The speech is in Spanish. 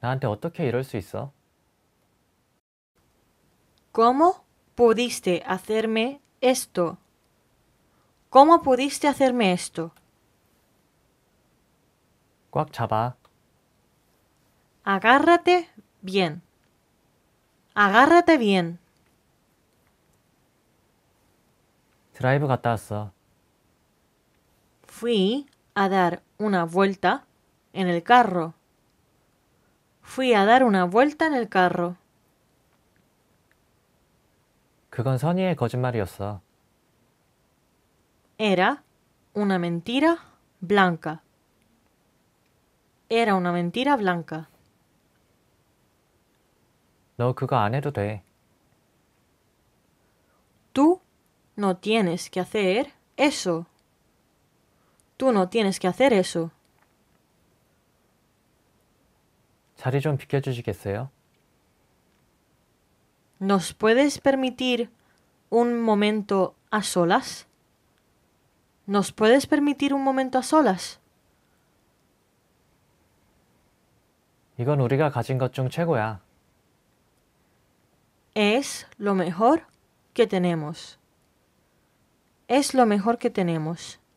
나한테 어떻게 ¿Cómo pudiste hacerme esto? ¿Cómo pudiste hacerme esto? Agárrate bien. Agárrate bien. 갔다 Fui a dar una vuelta en el carro. Fui a dar una vuelta en el carro. 그건 Era una mentira blanca. Era una mentira blanca. No, Tú no tienes que hacer eso. Tú no tienes que hacer eso. ¿Nos puedes permitir un momento a solas? ¿Nos puedes permitir un momento a solas? Es lo mejor que tenemos. Es lo mejor que tenemos.